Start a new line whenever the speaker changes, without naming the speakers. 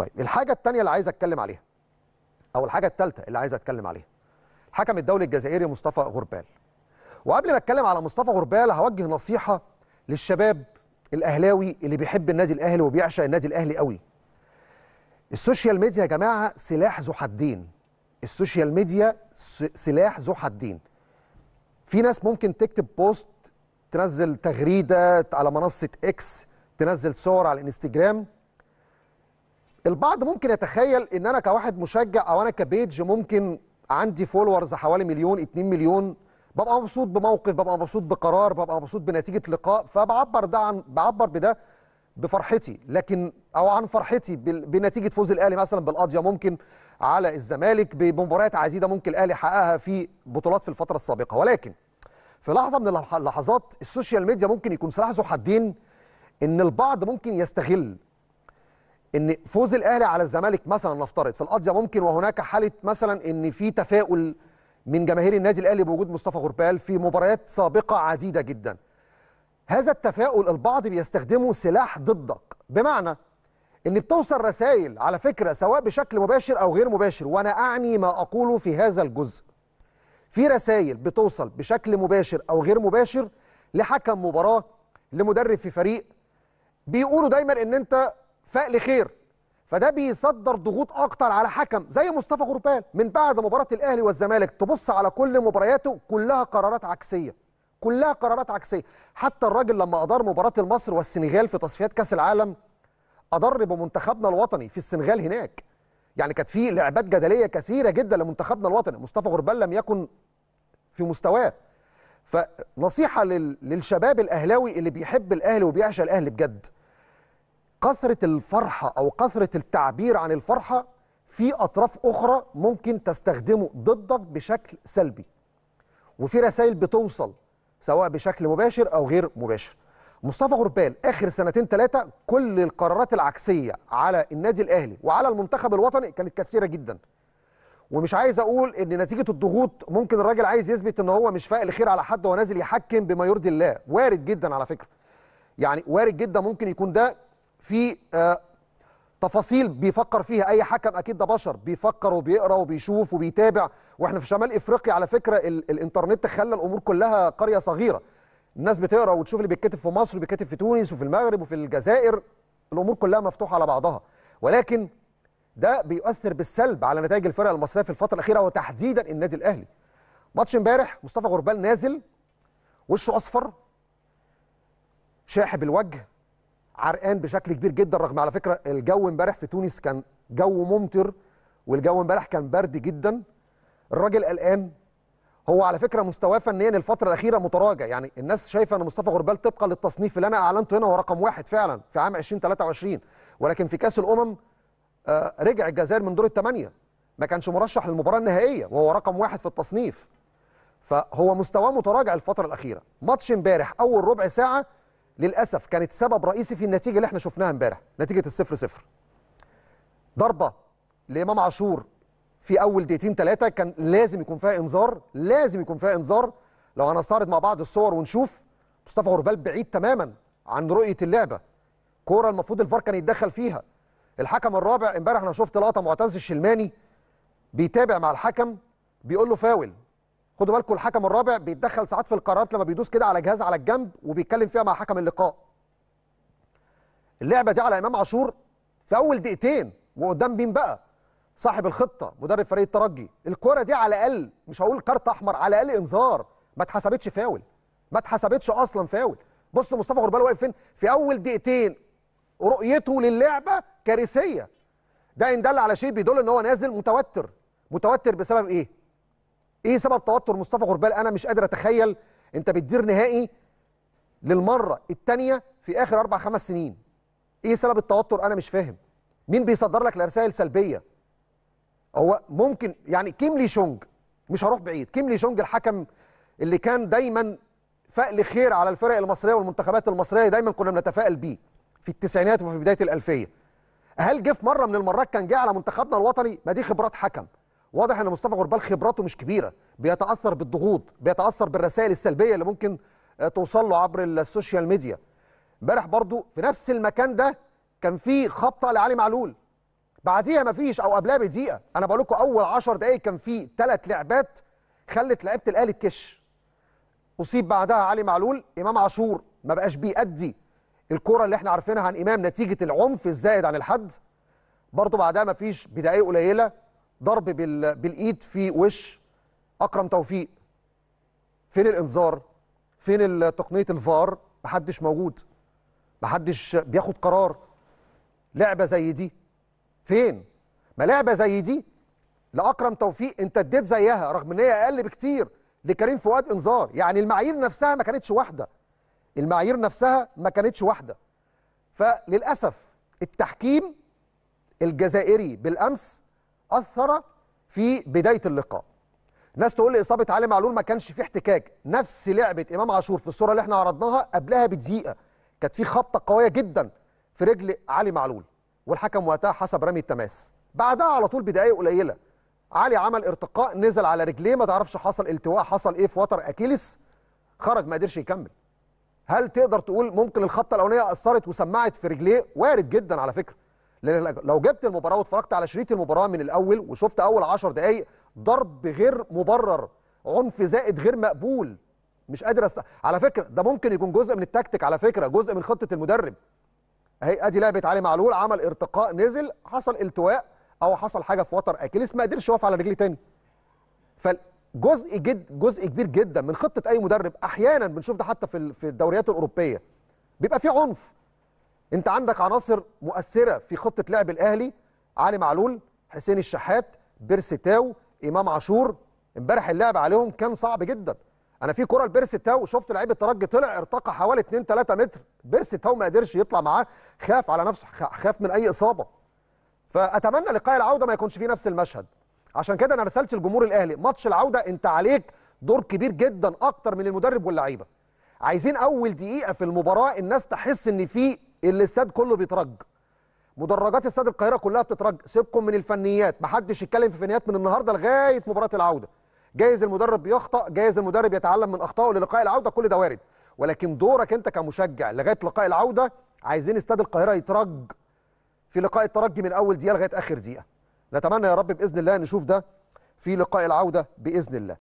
طيب الحاجه الثانيه اللي عايز اتكلم عليها او الحاجه الثالثه اللي عايز اتكلم عليها الحكم الدولي الجزائري مصطفى غربال وقبل ما اتكلم على مصطفى غربال هوجه نصيحه للشباب الاهلاوي اللي بيحب النادي الاهلي وبيعشق النادي الاهلي قوي السوشيال ميديا يا جماعه سلاح ذو حدين السوشيال ميديا سلاح ذو حدين في ناس ممكن تكتب بوست تنزل تغريده على منصه اكس تنزل صور على الانستجرام البعض ممكن يتخيل ان انا كواحد مشجع او انا كبيج ممكن عندي فولورز حوالي مليون 2 مليون ببقى مبسوط بموقف ببقى مبسوط بقرار ببقى مبسوط بنتيجه لقاء فبعبر ده عن بعبر بده بفرحتي لكن او عن فرحتي بنتيجه فوز الاهلي مثلا بالقضيه ممكن على الزمالك بمباريات عديده ممكن الاهلي حققها في بطولات في الفتره السابقه ولكن في لحظه من اللحظات السوشيال ميديا ممكن يكون سلاح ذو حدين ان البعض ممكن يستغل ان فوز الاهلي على الزمالك مثلا نفترض في القضيه ممكن وهناك حاله مثلا ان في تفاؤل من جماهير النادي الاهلي بوجود مصطفى غربال في مباريات سابقه عديده جدا هذا التفاؤل البعض بيستخدمه سلاح ضدك بمعنى ان بتوصل رسائل على فكره سواء بشكل مباشر او غير مباشر وانا اعني ما اقوله في هذا الجزء في رسائل بتوصل بشكل مباشر او غير مباشر لحكم مباراه لمدرب في فريق بيقولوا دايما ان انت خير فده بيصدر ضغوط اكتر على حكم زي مصطفى غربال من بعد مباراه الاهلي والزمالك تبص على كل مبارياته كلها قرارات عكسيه كلها قرارات عكسيه حتى الراجل لما ادار مباراه المصر والسنغال في تصفيات كاس العالم اضر بمنتخبنا الوطني في السنغال هناك يعني كانت في لعبات جدليه كثيره جدا لمنتخبنا الوطني مصطفى غربال لم يكن في مستواه فنصيحه للشباب الاهلاوي اللي بيحب الاهلي وبيعشى الاهلي بجد كثره الفرحه او كثره التعبير عن الفرحه في اطراف اخرى ممكن تستخدمه ضدك بشكل سلبي وفي رسائل بتوصل سواء بشكل مباشر او غير مباشر مصطفى غربال اخر سنتين ثلاثه كل القرارات العكسيه على النادي الاهلي وعلى المنتخب الوطني كانت كثيره جدا ومش عايز اقول ان نتيجه الضغوط ممكن الراجل عايز يثبت ان هو مش فاق خير على حد ونازل يحكم بما يرضي الله وارد جدا على فكره يعني وارد جدا ممكن يكون ده في آه، تفاصيل بيفكر فيها اي حكم اكيد ده بشر بيفكر وبيقرا وبيشوف وبيتابع واحنا في شمال افريقيا على فكره ال الانترنت خلى الامور كلها قريه صغيره الناس بتقرا وتشوف اللي بيتكتب في مصر وبيتكتب في تونس وفي المغرب وفي الجزائر الامور كلها مفتوحه على بعضها ولكن ده بيؤثر بالسلب على نتائج الفرق المصريه في الفتره الاخيره وتحديدا النادي الاهلي ماتش امبارح مصطفى غربال نازل وشه اصفر شاحب الوجه عرقان بشكل كبير جدا رغم على فكره الجو امبارح في تونس كان جو ممطر والجو امبارح كان برد جدا الراجل قلقان هو على فكره مستواه فنيا الفتره الاخيره متراجع يعني الناس شايفه ان مصطفى غربال طبقا للتصنيف اللي انا اعلنته هنا هو رقم واحد فعلا في عام 2023 ولكن في كاس الامم آه، رجع الجزائر من دور الثمانيه ما كانش مرشح للمباراه النهائيه وهو رقم واحد في التصنيف فهو مستواه متراجع الفتره الاخيره ماتش امبارح اول ربع ساعه للاسف كانت سبب رئيسي في النتيجه اللي احنا شفناها امبارح نتيجه الصفر صفر ضربه لامام عاشور في اول دقيقتين ثلاثه كان لازم يكون فيها انذار لازم يكون فيها انذار لو هنستعرض مع بعض الصور ونشوف مصطفى غربال بعيد تماما عن رؤيه اللعبه كوره المفروض الفار كان يتدخل فيها الحكم الرابع امبارح انا شفت لقطه معتز الشلماني بيتابع مع الحكم بيقول له فاول خدوا بالكم الحكم الرابع بيتدخل ساعات في القرارات لما بيدوس كده على جهاز على الجنب وبيتكلم فيها مع حكم اللقاء اللعبه دي على امام عاشور في اول دقيقتين وقدام مين بقى صاحب الخطه مدرب فريق الترجي الكوره دي على الاقل مش هقول كارت احمر على الاقل انذار ما اتحسبتش فاول ما اتحسبتش اصلا فاول بص مصطفى غربال واقف فين في اول دقيقتين رؤيته للعبه كارثيه ده ان دل على شيء بيدل ان هو نازل متوتر متوتر بسبب ايه ايه سبب توتر مصطفى غربال انا مش قادر اتخيل انت بتدير نهائي للمره الثانيه في اخر اربع خمس سنين ايه سبب التوتر انا مش فاهم مين بيصدر لك الرسائل السلبيه هو ممكن يعني كيم لي شونج مش هروح بعيد كيم لي شونج الحكم اللي كان دايما فأل خير على الفرق المصريه والمنتخبات المصريه دايما كنا بنتفائل بيه في التسعينات وفي بدايه الالفيه هل جه في مره من المرات كان جه على منتخبنا الوطني ما دي خبرات حكم واضح ان مصطفى غربال خبراته مش كبيره بيتاثر بالضغوط بيتاثر بالرسائل السلبيه اللي ممكن آه، توصل له عبر السوشيال ميديا امبارح برضو في نفس المكان ده كان في خبطه لعلي معلول بعديها ما فيش او قبلها بدقيقه انا بقول لكم اول 10 دقائق كان في ثلاث لعبات خلت لعيبه الاهلي تكش اصيب بعدها علي معلول امام عاشور ما بقاش بيأدي الكوره اللي احنا عارفينها عن امام نتيجه العنف الزائد عن الحد برضه بعدها ما فيش بدقائق قليله ضرب بالايد في وش اكرم توفيق فين الانذار فين تقنيه الفار محدش موجود محدش بياخد قرار لعبه زي دي فين ما لعبه زي دي لاكرم توفيق انت اديت زيها رغم ان هي اقل بكتير لكريم فؤاد انذار يعني المعايير نفسها ما كانتش واحده المعايير نفسها ما كانتش واحده فللاسف التحكيم الجزائري بالامس اثر في بدايه اللقاء ناس تقول لي اصابه علي معلول ما كانش فيه احتكاك نفس لعبه امام عاشور في الصوره اللي احنا عرضناها قبلها بدقيقه كانت في خبطه قويه جدا في رجل علي معلول والحكم وقتها حسب رمي التماس بعدها على طول بدقائق قليله علي عمل ارتقاء نزل على رجليه ما تعرفش حصل التواء حصل ايه في وتر اكيلس خرج ما قدرش يكمل هل تقدر تقول ممكن الخبطه الاولانيه اثرت وسمعت في رجليه وارد جدا على فكره لو جبت المباراه واتفرجت على شريط المباراه من الاول وشفت اول 10 دقائق ضرب غير مبرر عنف زائد غير مقبول مش قادر است... على فكره ده ممكن يكون جزء من التكتيك على فكره جزء من خطه المدرب اهي ادي لعبه علي معلول عمل ارتقاء نزل حصل التواء او حصل حاجه في وتر اكيليس ما قدرش يقف على رجليه تاني فجزء جد جزء كبير جدا من خطه اي مدرب احيانا بنشوف ده حتى في الدوريات الاوروبيه بيبقى في عنف انت عندك عناصر مؤثره في خطه لعب الاهلي علي معلول حسين الشحات بيرسي تاو امام عاشور امبارح اللعب عليهم كان صعب جدا انا في كره تاو شفت لعيب الترجي طلع ارتقى حوالي 2 3 متر بيرسي تاو ما قدرش يطلع معاه خاف على نفسه خاف من اي اصابه فاتمنى لقاء العوده ما يكونش فيه نفس المشهد عشان كده انا رسلت الجمهور الاهلي ماتش العوده انت عليك دور كبير جدا اكتر من المدرب واللعيبه عايزين اول دقيقه في المباراه الناس تحس ان في الاستاد كله بيترج مدرجات استاد القاهره كلها بتترج سيبكم من الفنيات محدش يتكلم في فنيات من النهارده لغايه مباراه العوده جايز المدرب بيخطا جايز المدرب يتعلم من اخطائه للقاء العوده كل ده وارد ولكن دورك انت كمشجع لغايه لقاء العوده عايزين استاد القاهره يترج في لقاء الترجي من اول دقيقه لغايه اخر دقيقه نتمنى يا رب باذن الله نشوف ده في لقاء العوده باذن الله